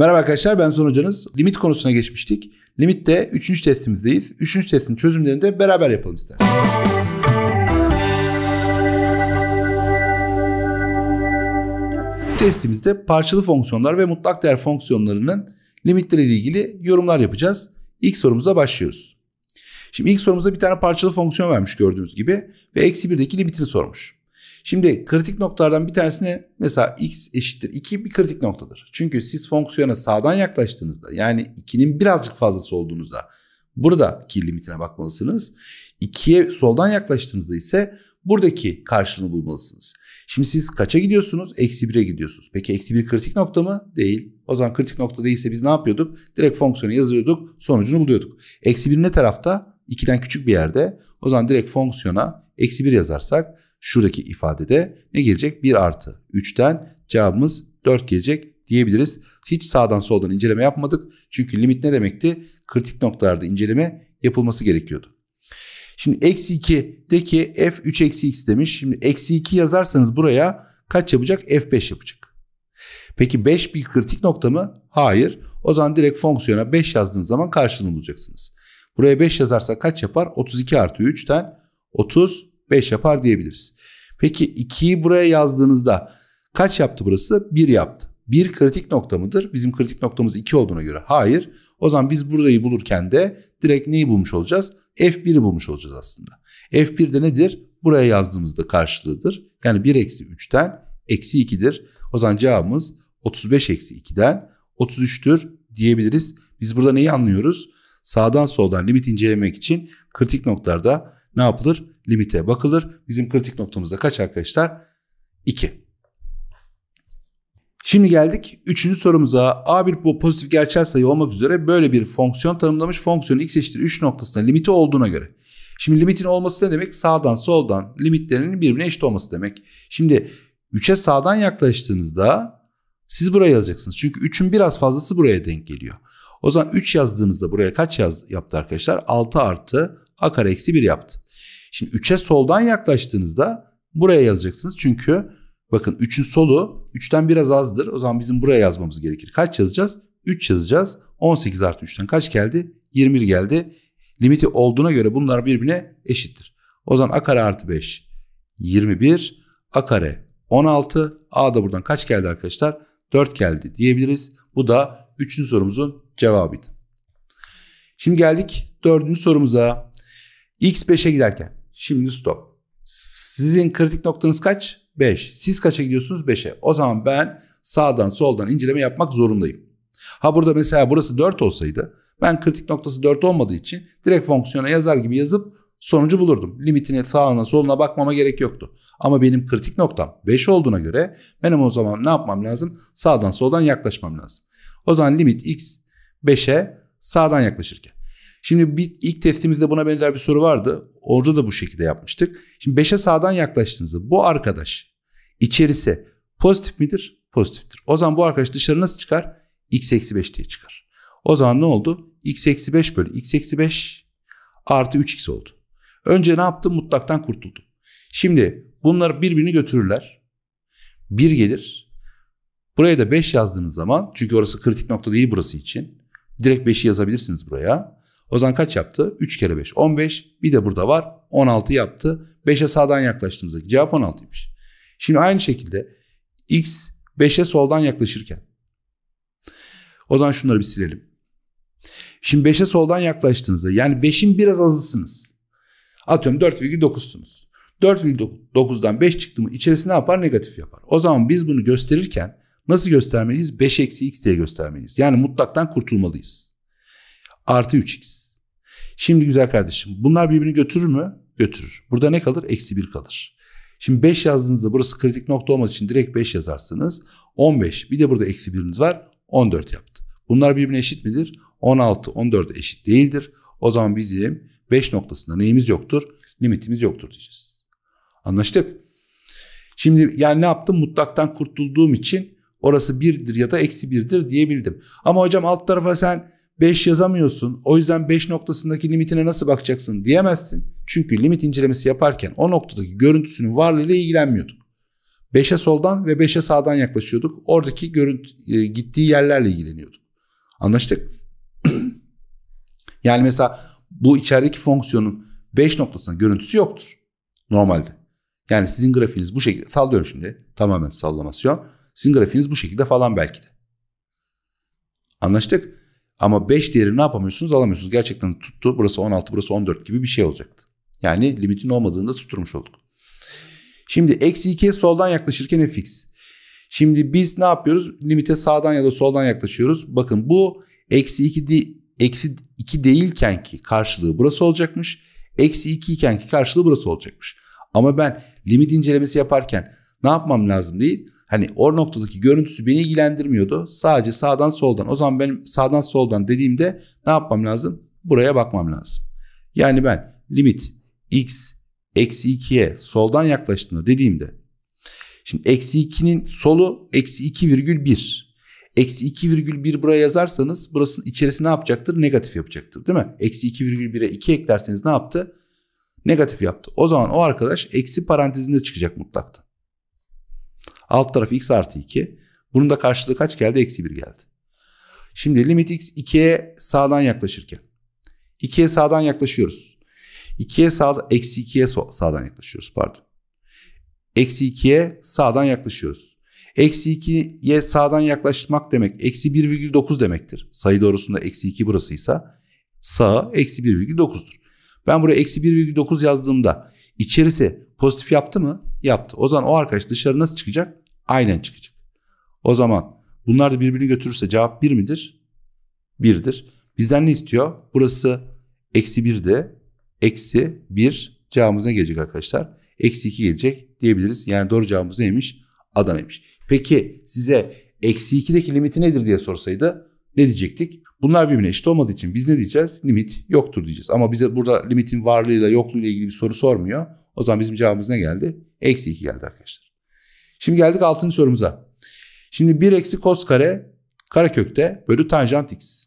Merhaba arkadaşlar ben Son Hocanız. Limit konusuna geçmiştik. Limitte 3. testimizdeyiz. 3. testin çözümlerini de beraber yapalım isterseniz. testimizde parçalı fonksiyonlar ve mutlak değer fonksiyonlarının limitleriyle ilgili yorumlar yapacağız. İlk sorumuza başlıyoruz. Şimdi ilk sorumuzda bir tane parçalı fonksiyon vermiş gördüğünüz gibi ve eksi birdeki limitini sormuş. Şimdi kritik noktalardan bir tanesine mesela x eşittir 2 bir kritik noktadır. Çünkü siz fonksiyona sağdan yaklaştığınızda yani 2'nin birazcık fazlası olduğunuzda buradaki limitine bakmalısınız. 2'ye soldan yaklaştığınızda ise buradaki karşılığını bulmalısınız. Şimdi siz kaça gidiyorsunuz? Eksi 1'e gidiyorsunuz. Peki eksi 1 kritik nokta mı? Değil. O zaman kritik nokta değilse biz ne yapıyorduk? Direkt fonksiyonu yazıyorduk sonucunu buluyorduk. Eksi 1 ne tarafta? 2'den küçük bir yerde. O zaman direkt fonksiyona eksi 1 yazarsak Şuradaki ifadede ne gelecek? 1 artı 3'ten cevabımız 4 gelecek diyebiliriz. Hiç sağdan soldan inceleme yapmadık. Çünkü limit ne demekti? Kritik noktalarda inceleme yapılması gerekiyordu. Şimdi eksi 2'deki f3 eksi x demiş. Şimdi eksi 2 yazarsanız buraya kaç yapacak? f5 yapacak. Peki 5 bir kritik nokta mı? Hayır. O zaman direkt fonksiyona 5 yazdığınız zaman karşılığını bulacaksınız. Buraya 5 yazarsa kaç yapar? 32 artı 3'ten 30 5 yapar diyebiliriz. Peki 2'yi buraya yazdığınızda kaç yaptı burası? 1 yaptı. 1 kritik nokta mıdır? Bizim kritik noktamız 2 olduğuna göre hayır. O zaman biz burayı bulurken de direkt neyi bulmuş olacağız? F1'i bulmuş olacağız aslında. F1 de nedir? Buraya yazdığımızda karşılığıdır. Yani 1 eksi 3'ten eksi 2'dir. O zaman cevabımız 35 eksi 2'den 33'tür diyebiliriz. Biz burada neyi anlıyoruz? Sağdan soldan limit incelemek için kritik noktalarda ne yapılır? Limite bakılır. Bizim kritik noktamızda kaç arkadaşlar? 2. Şimdi geldik 3. sorumuza. a bir pozitif gerçel sayı olmak üzere böyle bir fonksiyon tanımlamış. Fonksiyonun x eşittir 3 noktasında limiti olduğuna göre. Şimdi limitin olması ne demek? Sağdan soldan limitlerinin birbirine eşit olması demek. Şimdi 3'e sağdan yaklaştığınızda siz buraya yazacaksınız. Çünkü 3'ün biraz fazlası buraya denk geliyor. O zaman 3 yazdığınızda buraya kaç yaz yaptı arkadaşlar? 6 artı a kare eksi 1 yaptı. Şimdi 3'e soldan yaklaştığınızda buraya yazacaksınız. Çünkü bakın 3'ün solu 3'ten biraz azdır. O zaman bizim buraya yazmamız gerekir. Kaç yazacağız? 3 yazacağız. 18 artı 3'ten kaç geldi? 21 geldi. Limiti olduğuna göre bunlar birbirine eşittir. O zaman a kare artı 5 21 a kare 16 a da buradan kaç geldi arkadaşlar? 4 geldi diyebiliriz. Bu da 3. sorumuzun cevabıydı. Şimdi geldik 4. sorumuza. X5'e giderken şimdi stop. Sizin kritik noktanız kaç? 5. Siz kaça gidiyorsunuz? 5'e. O zaman ben sağdan soldan inceleme yapmak zorundayım. Ha burada mesela burası 4 olsaydı ben kritik noktası 4 olmadığı için direkt fonksiyona yazar gibi yazıp sonucu bulurdum. Limitine sağına soluna bakmama gerek yoktu. Ama benim kritik noktam 5 olduğuna göre benim o zaman ne yapmam lazım? Sağdan soldan yaklaşmam lazım. O zaman limit x 5'e sağdan yaklaşırken. Şimdi bir, ilk testimizde buna benzer bir soru vardı. Orada da bu şekilde yapmıştık. Şimdi 5'e sağdan yaklaştığınızda bu arkadaş içerisi pozitif midir? Pozitiftir. O zaman bu arkadaş dışarı nasıl çıkar? x eksi 5 diye çıkar. O zaman ne oldu? x eksi 5 bölü x eksi 5 artı 3x oldu. Önce ne yaptım? Mutlaktan kurtuldum. Şimdi bunlar birbirini götürürler. 1 gelir. Buraya da 5 yazdığınız zaman çünkü orası kritik nokta değil burası için. Direkt 5'i yazabilirsiniz buraya. O zaman kaç yaptı? 3 kere 5. 15 bir de burada var 16 yaptı. 5'e sağdan yaklaştığımızdaki cevap 16'ymış. Şimdi aynı şekilde x 5'e soldan yaklaşırken. O zaman şunları bir silelim. Şimdi 5'e soldan yaklaştığınızda yani 5'in biraz azısınız. Atıyorum 4,9'sunuz. 4,9'dan 5 çıktı mı içerisi ne yapar? Negatif yapar. O zaman biz bunu gösterirken nasıl göstermeliyiz? 5 eksi x diye göstermeliyiz. Yani mutlaktan kurtulmalıyız. Artı 3x. Şimdi güzel kardeşim bunlar birbirini götürür mü? Götürür. Burada ne kalır? Eksi 1 kalır. Şimdi 5 yazdığınızda burası kritik nokta olmadığı için direkt 5 yazarsınız. 15 bir de burada eksi 1'iniz var 14 yaptı. Bunlar birbirine eşit midir? 16 14 eşit değildir. O zaman bizim 5 noktasında neyimiz yoktur? Limitimiz yoktur diyeceğiz. Anlaştık. Şimdi yani ne yaptım? Mutlaktan kurtulduğum için orası 1'dir ya da eksi 1'dir diyebildim. Ama hocam alt tarafa sen 5 yazamıyorsun. O yüzden 5 noktasındaki limitine nasıl bakacaksın diyemezsin. Çünkü limit incelemesi yaparken o noktadaki görüntüsünün varlığıyla ilgilenmiyorduk. 5'e soldan ve 5'e sağdan yaklaşıyorduk. Oradaki görüntü e, gittiği yerlerle ilgileniyorduk. Anlaştık. yani mesela bu içerideki fonksiyonun 5 noktasında görüntüsü yoktur normalde. Yani sizin grafiğiniz bu şekilde sallıyorum şimdi tamamen sallamasyon. Sizin grafiğiniz bu şekilde falan belki de. Anlaştık. Ama 5 değerini ne yapamıyorsunuz? Alamıyorsunuz. Gerçekten tuttu. Burası 16, burası 14 gibi bir şey olacaktı. Yani limitin olmadığında tutturmuş olduk. Şimdi eksi 2'ye soldan yaklaşırken fx. Şimdi biz ne yapıyoruz? Limite sağdan ya da soldan yaklaşıyoruz. Bakın bu eksi 2, de, eksi 2 değilken ki karşılığı burası olacakmış. Eksi 2 iken ki karşılığı burası olacakmış. Ama ben limit incelemesi yaparken ne yapmam lazım değil? Hani o noktadaki görüntüsü beni ilgilendirmiyordu. Sadece sağdan soldan. O zaman benim sağdan soldan dediğimde ne yapmam lazım? Buraya bakmam lazım. Yani ben limit x eksi 2'ye soldan yaklaştığında dediğimde şimdi eksi 2'nin solu eksi 2,1 eksi 2,1 buraya yazarsanız burasının içerisi ne yapacaktır? Negatif yapacaktır değil mi? Eksi 2,1'e 2 eklerseniz ne yaptı? Negatif yaptı. O zaman o arkadaş eksi parantezinde çıkacak mutlakta. Alt tarafı x artı 2. Bunun da karşılığı kaç geldi? Eksi 1 geldi. Şimdi limit x 2'ye sağdan yaklaşırken. 2'ye sağdan yaklaşıyoruz. 2'ye sağ, eksi 2'ye sağdan yaklaşıyoruz pardon. Eksi 2'ye sağdan yaklaşıyoruz. Eksi 2'ye sağdan yaklaşmak demek eksi 1,9 demektir. Sayı doğrusunda eksi 2 burasıysa sağa eksi 1,9'dur. Ben buraya eksi 1,9 yazdığımda içerisi pozitif yaptı mı? Yaptı. O zaman o arkadaş dışarı nasıl çıkacak? Aynen çıkacak. O zaman bunlar da birbirini götürürse cevap bir midir? Birdir. Bizden ne istiyor? Burası eksi birdi. Eksi bir cevabımız ne gelecek arkadaşlar? Eksi iki gelecek diyebiliriz. Yani doğru cevabımız neymiş? Adana'ymış. Peki size eksi ikideki limiti nedir diye sorsaydı ne diyecektik? Bunlar birbirine eşit olmadığı için biz ne diyeceğiz? Limit yoktur diyeceğiz. Ama bize burada limitin varlığıyla yokluğuyla ilgili bir soru sormuyor. O zaman bizim cevabımız ne geldi? Eksi 2 geldi arkadaşlar. Şimdi geldik 6. sorumuza. Şimdi 1 eksi kos kare karekökte bölü tanjant x.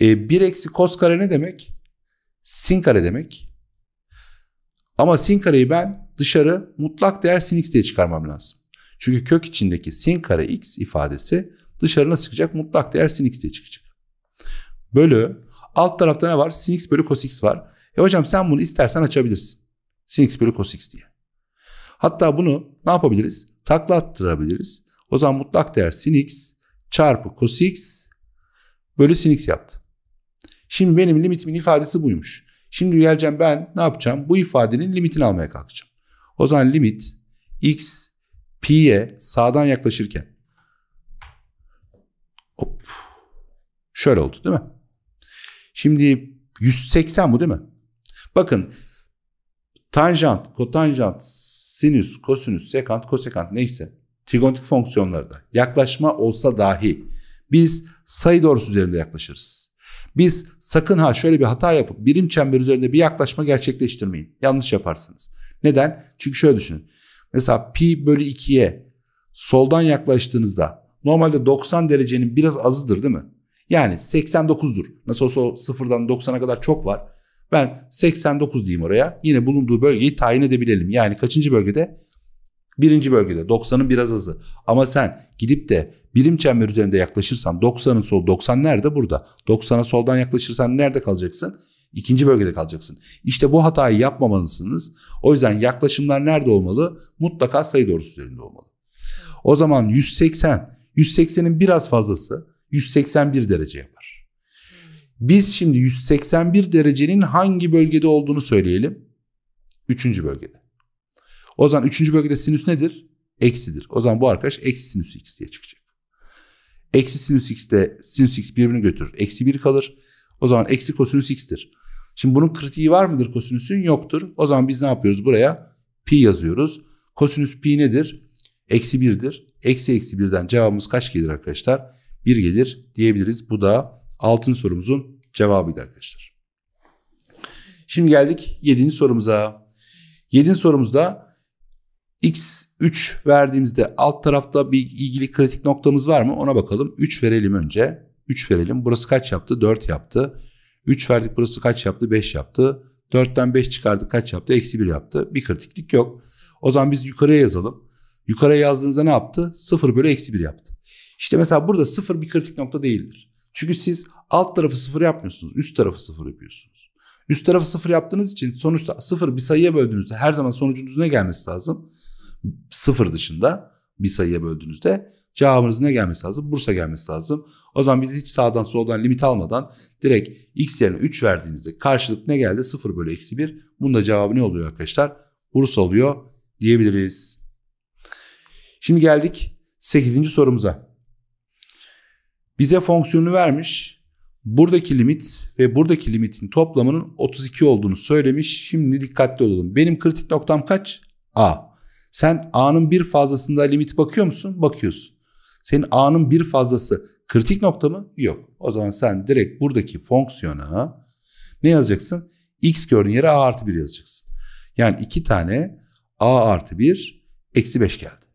E, 1 eksi kos kare ne demek? Sin kare demek. Ama sin kareyi ben dışarı mutlak değer sin x diye çıkarmam lazım. Çünkü kök içindeki sin kare x ifadesi dışarına sıkacak mutlak değer sin x diye çıkacak. Bölü alt tarafta ne var? Sin x bölü cos x var. E hocam sen bunu istersen açabilirsin. Sin x bölü cos x diye. Hatta bunu ne yapabiliriz? Taklattırabiliriz. O zaman mutlak değer sin x çarpı cos x bölü sin x yaptı. Şimdi benim limitimin ifadesi buymuş. Şimdi geleceğim ben ne yapacağım? Bu ifadenin limitini almaya kalkacağım. O zaman limit x pi'ye sağdan yaklaşırken hop, şöyle oldu değil mi? Şimdi 180 bu değil mi? Bakın tanjant, kotanjant, sinüs, kosinüs, sekant, kosekant neyse trigonometrik fonksiyonlarda yaklaşma olsa dahi biz sayı doğrusu üzerinde yaklaşırız. Biz sakın ha şöyle bir hata yapıp birim çember üzerinde bir yaklaşma gerçekleştirmeyin. Yanlış yaparsınız. Neden? Çünkü şöyle düşünün. Mesela pi bölü 2'ye soldan yaklaştığınızda normalde 90 derecenin biraz azıdır değil mi? Yani 89'dur. Nasıl olsa sıfırdan 90'a kadar çok var. Ben 89 diyeyim oraya. Yine bulunduğu bölgeyi tayin edebilelim. Yani kaçıncı bölgede? Birinci bölgede 90'ın biraz azı. Ama sen gidip de birim çember üzerinde yaklaşırsan 90'ın sol 90 nerede? Burada. 90'a soldan yaklaşırsan nerede kalacaksın? İkinci bölgede kalacaksın. İşte bu hatayı yapmamalısınız. O yüzden yaklaşımlar nerede olmalı? Mutlaka sayı doğrusu üzerinde olmalı. O zaman 180, 180'in biraz fazlası 181 derece yapar. Biz şimdi 181 derecenin hangi bölgede olduğunu söyleyelim. Üçüncü bölgede. O zaman üçüncü bölgede sinüs nedir? Eksidir. O zaman bu arkadaş eksi sinüs x diye çıkacak. Eksi sinüs x de sinüs x birbirini götürür. Eksi 1 kalır. O zaman eksi kosinüs x'tir. Şimdi bunun kritiği var mıdır kosinüsün? Yoktur. O zaman biz ne yapıyoruz buraya? Pi yazıyoruz. Kosinüs pi nedir? Eksi 1'dir. Eksi eksi 1'den cevabımız kaç gelir arkadaşlar? 1 gelir diyebiliriz. Bu da altın sorumuzun cevabıydı arkadaşlar. Şimdi geldik 7. sorumuza. 7. sorumuzda x3 verdiğimizde alt tarafta bir ilgili kritik noktamız var mı? Ona bakalım. 3 verelim önce. 3 verelim. Burası kaç yaptı? 4 yaptı. 3 verdik burası kaç yaptı? 5 yaptı. 4'ten 5 çıkardık kaç yaptı? Eksi 1 yaptı. Bir kritiklik yok. O zaman biz yukarıya yazalım. Yukarıya yazdığınızda ne yaptı? 0 bölü eksi 1 yaptı. İşte mesela burada 0 bir kritik nokta değildir. Çünkü siz alt tarafı sıfır yapmıyorsunuz. Üst tarafı sıfır yapıyorsunuz. Üst tarafı sıfır yaptığınız için sonuçta sıfır bir sayıya böldüğünüzde her zaman sonucunuz ne gelmesi lazım? Sıfır dışında bir sayıya böldüğünüzde cevabınız ne gelmesi lazım? Bursa gelmesi lazım. O zaman biz hiç sağdan soldan limit almadan direkt x yerine 3 verdiğinizde karşılık ne geldi? 0 bölü eksi 1. Bunda da cevabı ne oluyor arkadaşlar? Bursa oluyor diyebiliriz. Şimdi geldik 8. sorumuza. Bize fonksiyonu vermiş. Buradaki limit ve buradaki limitin toplamının 32 olduğunu söylemiş. Şimdi dikkatli olalım. Benim kritik noktam kaç? A. Sen A'nın bir fazlasında limit bakıyor musun? Bakıyorsun. Senin A'nın bir fazlası kritik nokta mı? Yok. O zaman sen direkt buradaki fonksiyona ne yazacaksın? X gördüğün yere A artı 1 yazacaksın. Yani iki tane A artı 1 eksi 5 geldi.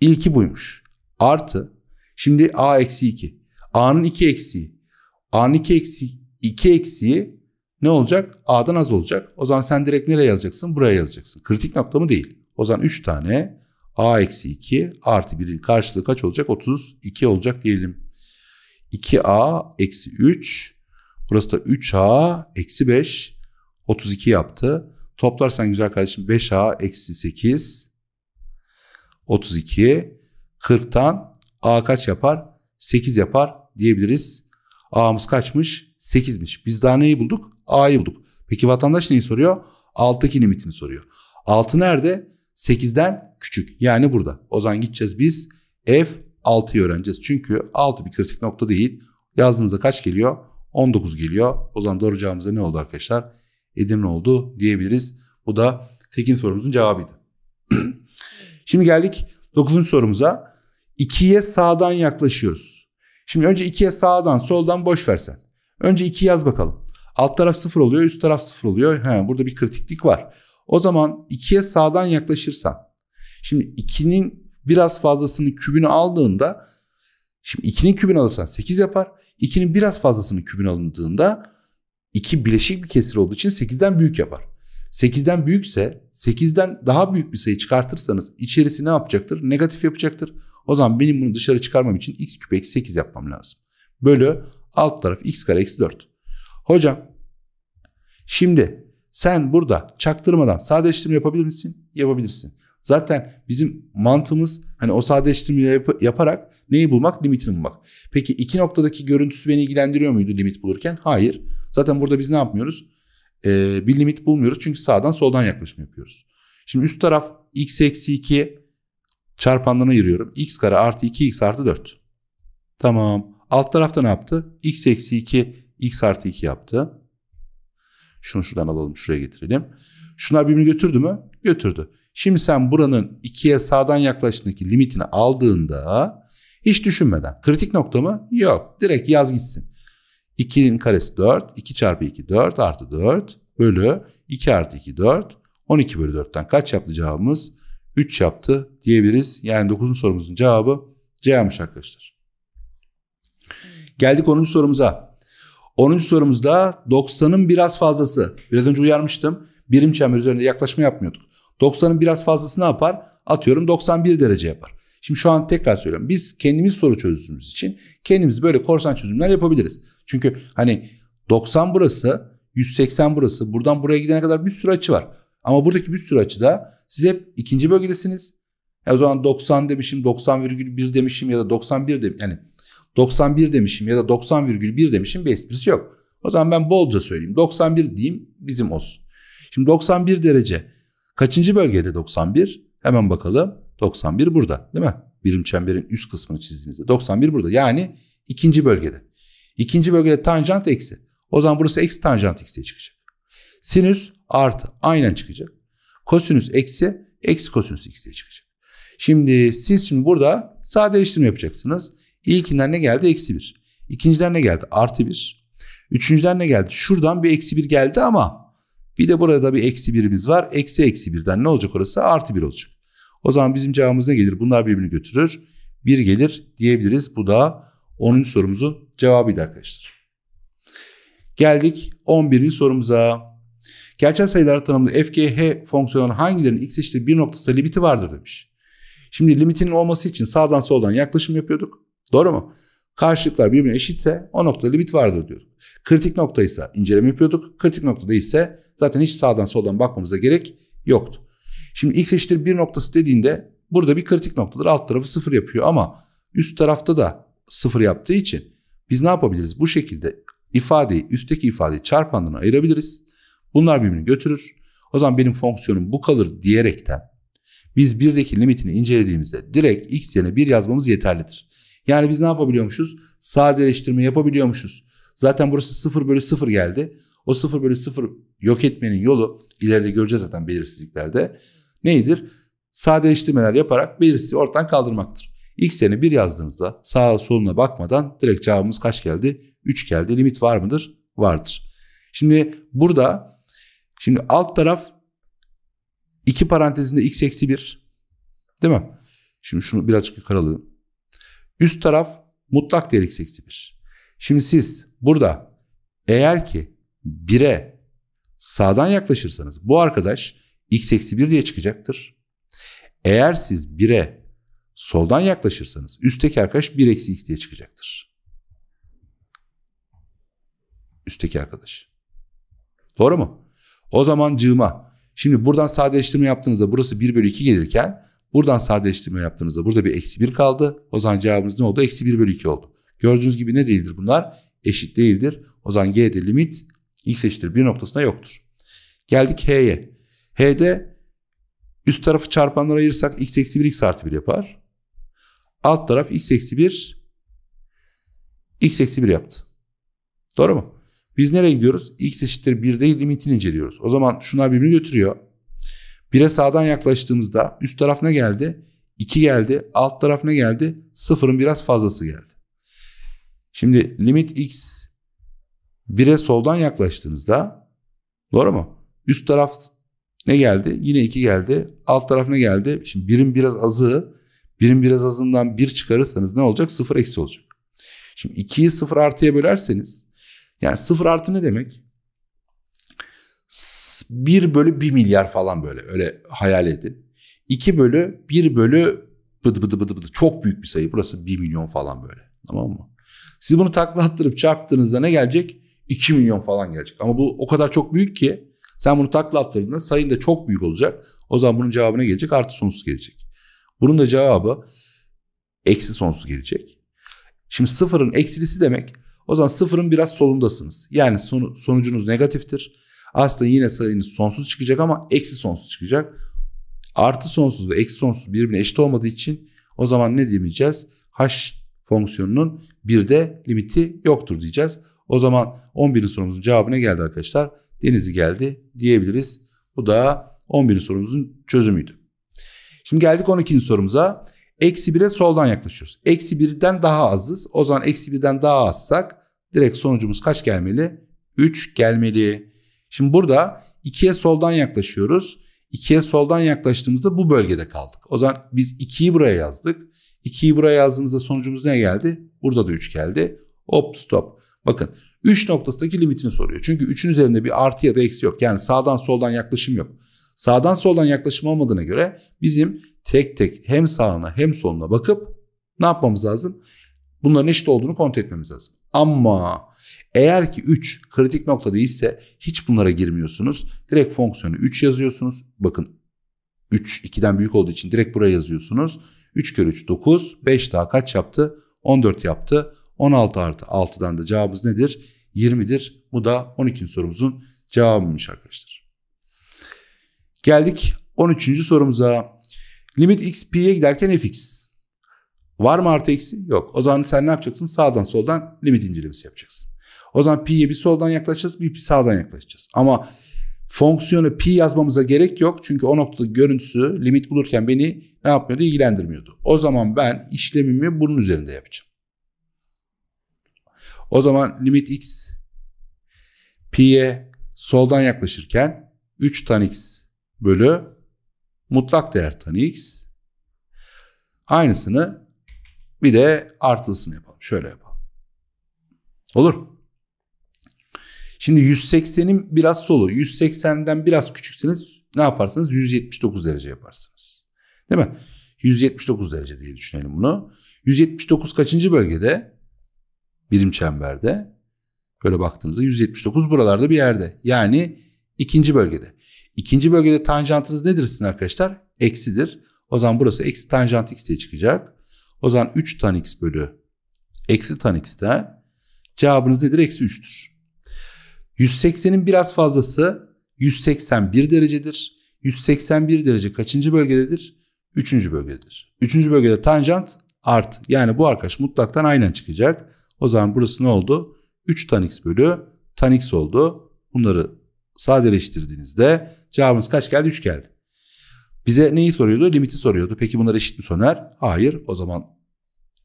İlki buymuş. Artı Şimdi a eksi 2. a'nın 2 eksiği. a'nın 2 eksi 2 eksiği ne olacak? a'dan az olacak. O zaman sen direkt nereye yazacaksın? Buraya yazacaksın. Kritik nokta mı değil. O zaman 3 tane a eksi 2 artı 1'in karşılığı kaç olacak? 32 olacak diyelim. 2a eksi 3 burası da 3a eksi 5 32 yaptı. Toplarsan güzel kardeşim 5a eksi 8 32 40'tan A kaç yapar? 8 yapar diyebiliriz. A'mız kaçmış? 8'miş. Biz daha neyi bulduk? A'yı bulduk. Peki vatandaş neyi soruyor? 6'daki limitini soruyor. 6 nerede? 8'den küçük. Yani burada. O zaman gideceğiz biz F 6'yı öğreneceğiz. Çünkü 6 bir kritik nokta değil. Yazdığınızda kaç geliyor? 19 geliyor. O zaman doğru cevabımız ne oldu arkadaşlar? Edirne oldu diyebiliriz. Bu da Tekin sorumuzun cevabıydı. Şimdi geldik 9. sorumuza. 2'ye sağdan yaklaşıyoruz. Şimdi önce 2'ye sağdan soldan boş versen. Önce 2 yaz bakalım. Alt taraf 0 oluyor üst taraf 0 oluyor. He, burada bir kritiklik var. O zaman 2'ye sağdan yaklaşırsan. Şimdi 2'nin biraz fazlasını kübünü aldığında. Şimdi 2'nin kübünü alırsan 8 yapar. 2'nin biraz fazlasını kübünü alındığında 2 bileşik bir kesir olduğu için 8'den büyük yapar. 8'den büyükse 8'den daha büyük bir sayı çıkartırsanız içerisi ne yapacaktır? Negatif yapacaktır. O zaman benim bunu dışarı çıkarmam için x küp eksi 8 yapmam lazım. Bölü alt taraf x kare eksi 4. Hocam şimdi sen burada çaktırmadan sadeleştirme yapabilir misin? Yapabilirsin. Zaten bizim mantığımız hani o sadeleştirmeyi yap- yaparak neyi bulmak? Limitini bulmak. Peki iki noktadaki görüntüsü beni ilgilendiriyor muydu limit bulurken? Hayır. Zaten burada biz ne yapmıyoruz? Ee, bir limit bulmuyoruz çünkü sağdan soldan yaklaşım yapıyoruz. Şimdi üst taraf x eksi 2 Çarpanlarına ayırıyorum. x kare artı 2x artı 4. Tamam. Alt tarafta ne yaptı? x eksi 2 x artı 2 yaptı. Şunu şuradan alalım şuraya getirelim. Şunlar birbirini götürdü mü? Götürdü. Şimdi sen buranın 2'ye sağdan yaklaştığındaki limitini aldığında hiç düşünmeden. Kritik nokta mı? Yok. Direkt yaz gitsin. 2'nin karesi 4. 2 çarpı 2 4 artı 4 bölü 2 artı 2 4. 12 bölü 4'ten kaç yaptı cevabımız? 3 yaptı diyebiliriz. Yani 9. sorumuzun cevabı C'ymiş arkadaşlar. Geldik 10. sorumuza. 10. sorumuzda 90'ın biraz fazlası. Biraz önce uyarmıştım. Birim çember üzerinde yaklaşma yapmıyorduk. 90'ın biraz fazlası ne yapar? Atıyorum 91 derece yapar. Şimdi şu an tekrar söylüyorum. Biz kendimiz soru çözdüğümüz için kendimiz böyle korsan çözümler yapabiliriz. Çünkü hani 90 burası, 180 burası, buradan buraya gidene kadar bir sürü açı var. Ama buradaki bir sürü açı da siz hep ikinci bölgedesiniz. Ya o zaman 90 demişim, 90,1 demişim ya da 91 demişim. Yani 91 demişim ya da 90,1 demişim bir esprisi yok. O zaman ben bolca söyleyeyim. 91 diyeyim bizim olsun. Şimdi 91 derece. Kaçıncı bölgede 91? Hemen bakalım. 91 burada değil mi? Birim çemberin üst kısmını çizdiğinizde 91 burada. Yani ikinci bölgede. İkinci bölgede tanjant eksi. O zaman burası eksi tanjant x diye çıkacak. Sinüs artı aynen çıkacak kosinüs eksi eksi kosinüs x diye çıkacak. Şimdi siz şimdi burada sadeleştirme yapacaksınız. İlkinden ne geldi? Eksi 1. İkinciden ne geldi? Artı 1. Üçüncüden ne geldi? Şuradan bir eksi 1 geldi ama bir de burada bir eksi 1'imiz var. Eksi eksi 1'den ne olacak orası? Artı 1 olacak. O zaman bizim cevabımız ne gelir? Bunlar birbirini götürür. 1 gelir diyebiliriz. Bu da 10. sorumuzun cevabıydı arkadaşlar. Geldik 11. sorumuza. Gerçel sayılar tanımlı FGH fonksiyonun hangilerinin x eşittir 1 noktası limiti vardır demiş. Şimdi limitinin olması için sağdan soldan yaklaşım yapıyorduk. Doğru mu? Karşılıklar birbirine eşitse o noktada limit vardır diyorduk. Kritik noktaysa inceleme yapıyorduk. Kritik noktada ise zaten hiç sağdan soldan bakmamıza gerek yoktu. Şimdi x eşittir 1 noktası dediğinde burada bir kritik noktadır. Alt tarafı 0 yapıyor ama üst tarafta da 0 yaptığı için biz ne yapabiliriz? Bu şekilde ifadeyi üstteki ifadeyi çarpanlarına ayırabiliriz. Bunlar birbirini götürür. O zaman benim fonksiyonum bu kalır diyerekten biz birdeki limitini incelediğimizde direkt x yerine 1 yazmamız yeterlidir. Yani biz ne yapabiliyormuşuz? Sadeleştirme yapabiliyormuşuz. Zaten burası 0 bölü 0 geldi. O 0 bölü 0 yok etmenin yolu ileride göreceğiz zaten belirsizliklerde. Neyidir? Sadeleştirmeler yaparak belirsizliği ortadan kaldırmaktır. X yerine 1 yazdığınızda sağa soluna bakmadan direkt cevabımız kaç geldi? 3 geldi. Limit var mıdır? Vardır. Şimdi burada Şimdi alt taraf iki parantezinde x eksi 1. Değil mi? Şimdi şunu birazcık yukarı alalım. Üst taraf mutlak değer x eksi 1. Şimdi siz burada eğer ki 1'e sağdan yaklaşırsanız bu arkadaş x eksi 1 diye çıkacaktır. Eğer siz 1'e soldan yaklaşırsanız üstteki arkadaş 1 eksi x diye çıkacaktır. Üstteki arkadaş. Doğru mu? O zaman cığma. Şimdi buradan sadeleştirme yaptığınızda burası 1 bölü 2 gelirken buradan sadeleştirme yaptığınızda burada bir eksi 1 kaldı. O zaman cevabımız ne oldu? Eksi 1 bölü 2 oldu. Gördüğünüz gibi ne değildir bunlar? Eşit değildir. O zaman G'de limit x eşittir 1 noktasına yoktur. Geldik H'ye. H'de üst tarafı çarpanlara ayırırsak x eksi 1 x artı 1 yapar. Alt taraf x eksi 1 x eksi 1 yaptı. Doğru mu? Biz nereye gidiyoruz? x eşittir 1 değil limitini inceliyoruz. O zaman şunlar birbirini götürüyor. 1'e sağdan yaklaştığımızda üst taraf ne geldi? 2 geldi. Alt taraf ne geldi? 0'ın biraz fazlası geldi. Şimdi limit x 1'e soldan yaklaştığınızda doğru mu? Üst taraf ne geldi? Yine 2 geldi. Alt taraf ne geldi? Şimdi 1'in biraz azı 1'in biraz azından 1 çıkarırsanız ne olacak? 0 eksi olacak. Şimdi 2'yi 0 artıya bölerseniz yani sıfır artı ne demek? 1 bölü 1 milyar falan böyle öyle hayal edin. 2 bölü 1 bölü bıdı bıdı bıdı bıdı çok büyük bir sayı burası 1 milyon falan böyle tamam mı? Siz bunu takla attırıp çarptığınızda ne gelecek? 2 milyon falan gelecek ama bu o kadar çok büyük ki sen bunu takla attırdığında sayın da çok büyük olacak. O zaman bunun cevabı ne gelecek? Artı sonsuz gelecek. Bunun da cevabı eksi sonsuz gelecek. Şimdi sıfırın eksilisi demek o zaman sıfırın biraz solundasınız. Yani son, sonucunuz negatiftir. Aslında yine sayınız sonsuz çıkacak ama eksi sonsuz çıkacak. Artı sonsuz ve eksi sonsuz birbirine eşit olmadığı için o zaman ne demeyeceğiz? H fonksiyonunun bir de limiti yoktur diyeceğiz. O zaman 11. sorumuzun cevabı ne geldi arkadaşlar? Denizi geldi diyebiliriz. Bu da 11. sorumuzun çözümüydü. Şimdi geldik 12. sorumuza. Eksi 1'e soldan yaklaşıyoruz. Eksi 1'den daha azız. O zaman eksi 1'den daha azsak direkt sonucumuz kaç gelmeli? 3 gelmeli. Şimdi burada 2'ye soldan yaklaşıyoruz. 2'ye soldan yaklaştığımızda bu bölgede kaldık. O zaman biz 2'yi buraya yazdık. 2'yi buraya yazdığımızda sonucumuz ne geldi? Burada da 3 geldi. Hop stop. Bakın 3 noktasındaki limitini soruyor. Çünkü 3'ün üzerinde bir artı ya da eksi yok. Yani sağdan soldan yaklaşım yok. Sağdan soldan yaklaşım olmadığına göre bizim tek tek hem sağına hem soluna bakıp ne yapmamız lazım? Bunların eşit olduğunu kontrol etmemiz lazım. Ama eğer ki 3 kritik nokta değilse hiç bunlara girmiyorsunuz. Direkt fonksiyonu 3 yazıyorsunuz. Bakın 3 2'den büyük olduğu için direkt buraya yazıyorsunuz. 3 kere 3 9. 5 daha kaç yaptı? 14 yaptı. 16 artı 6'dan da cevabımız nedir? 20'dir. Bu da 12. sorumuzun cevabıymış arkadaşlar. Geldik 13. sorumuza. Limit x piye giderken fx. Var mı artı eksi? Yok. O zaman sen ne yapacaksın? Sağdan soldan limit incelemesi yapacaksın. O zaman pi'ye bir soldan yaklaşacağız, bir pi sağdan yaklaşacağız. Ama fonksiyonu pi yazmamıza gerek yok. Çünkü o noktada görüntüsü limit bulurken beni ne yapmıyordu? ilgilendirmiyordu. O zaman ben işlemimi bunun üzerinde yapacağım. O zaman limit x pi'ye soldan yaklaşırken 3 tan x bölü mutlak değer tan x aynısını bir de artılsın yapalım. Şöyle yapalım. Olur. Şimdi 180'in biraz solu. 180'den biraz küçükseniz ne yaparsınız? 179 derece yaparsınız. Değil mi? 179 derece diye düşünelim bunu. 179 kaçıncı bölgede? Birim çemberde. Böyle baktığınızda 179 buralarda bir yerde. Yani ikinci bölgede. İkinci bölgede tanjantınız nedir sizin arkadaşlar? Eksidir. O zaman burası eksi tanjant x diye çıkacak. O zaman 3 tan x bölü eksi tan x'ten cevabınız nedir? Eksi 3'tür. 180'in biraz fazlası 181 derecedir. 181 derece kaçıncı bölgededir? Üçüncü bölgededir. Üçüncü bölgede tanjant art. Yani bu arkadaş mutlaktan aynen çıkacak. O zaman burası ne oldu? 3 tan x bölü tan x oldu. Bunları sadeleştirdiğinizde cevabınız kaç geldi? 3 geldi. Bize neyi soruyordu? Limiti soruyordu. Peki bunlar eşit mi soner? Hayır. O zaman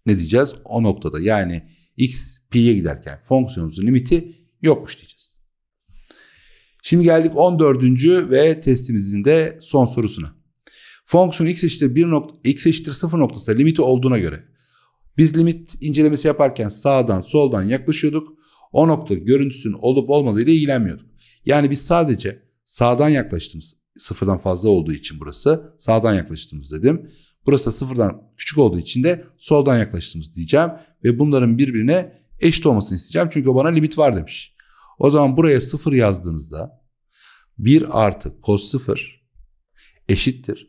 ne diyeceğiz? O noktada yani x pi'ye giderken fonksiyonumuzun limiti yokmuş diyeceğiz. Şimdi geldik 14. ve testimizin de son sorusuna. Fonksiyon x eşittir 1 nokta, x eşittir 0 noktasında limiti olduğuna göre biz limit incelemesi yaparken sağdan soldan yaklaşıyorduk. O nokta görüntüsünün olup olmadığıyla ilgilenmiyorduk. Yani biz sadece sağdan yaklaştığımız sıfırdan fazla olduğu için burası sağdan yaklaştığımız dedim. Burası da sıfırdan küçük olduğu için de soldan yaklaştığımız diyeceğim. Ve bunların birbirine eşit olmasını isteyeceğim. Çünkü o bana limit var demiş. O zaman buraya sıfır yazdığınızda 1 artı cos sıfır eşittir.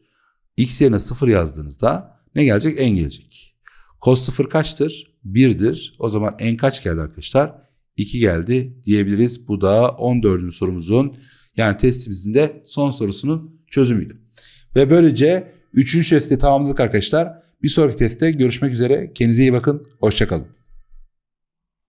X yerine sıfır yazdığınızda ne gelecek? En gelecek. Cos sıfır kaçtır? 1'dir. O zaman en kaç geldi arkadaşlar? 2 geldi diyebiliriz. Bu da 14. sorumuzun yani testimizin de son sorusunun çözümüydü. Ve böylece 3. testi tamamladık arkadaşlar. Bir sonraki testte görüşmek üzere. Kendinize iyi bakın. Hoşçakalın.